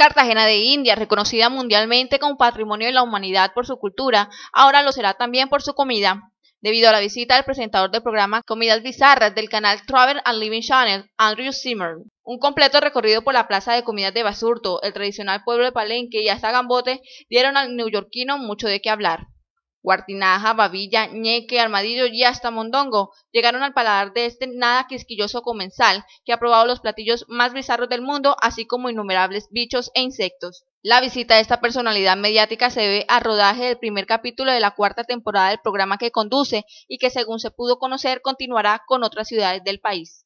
Cartagena de India, reconocida mundialmente como Patrimonio de la Humanidad por su cultura, ahora lo será también por su comida. Debido a la visita del presentador del programa Comidas Bizarras del canal Travel and Living Channel, Andrew Zimmer, un completo recorrido por la plaza de comidas de Basurto, el tradicional pueblo de Palenque y hasta Gambote dieron al neoyorquino mucho de qué hablar. Guartinaja, babilla, ñeque, armadillo y hasta mondongo llegaron al paladar de este nada quisquilloso comensal, que ha probado los platillos más bizarros del mundo, así como innumerables bichos e insectos. La visita de esta personalidad mediática se debe al rodaje del primer capítulo de la cuarta temporada del programa que conduce y que, según se pudo conocer, continuará con otras ciudades del país.